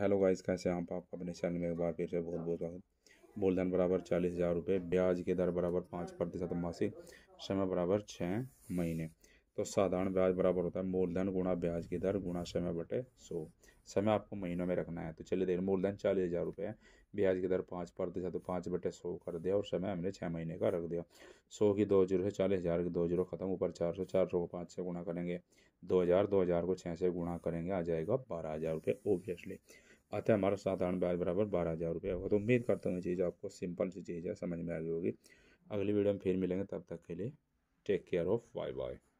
hello guys कैसे आप आप अपने चैनल में एक बार फिर से बहुत बहुत स्वागत मूलधन बराबर चालीस हज़ार रुपये ब्याज के दर बराबर पाँच प्रतिशत मासिक समय बराबर छः महीने तो साधारण ब्याज बराबर होता है मूलधन गुणा ब्याज की दर गुणा समय बटे सो समय आपको महीनों में रखना है तो चलिए देखिए मूलधन चालीस हज़ार रुपये है ब्याज की दर पाँच प्रतिशत तो पाँच बटे सौ कर दिया और समय हमने छः महीने का रख दिया सौ की दो जीरो से चालीस हज़ार की दो जीरो खत्म ऊपर चार सौ चार सौ को पाँच से गुणा करेंगे दो हज़ार दो हज़ार को छः से गुणा करेंगे आ जाएगा बारह हज़ार रुपये ओबियसली अतः हमारा साधारण ब्याज बराबर बारह हज़ार रुपये होगा तो उम्मीद करता हूँ ये चीज़ आपको सिंपल सी चीज़ है समझ में आ गई होगी अगली वीडियो में फिर मिलेंगे तब तक के लिए take care of bye bye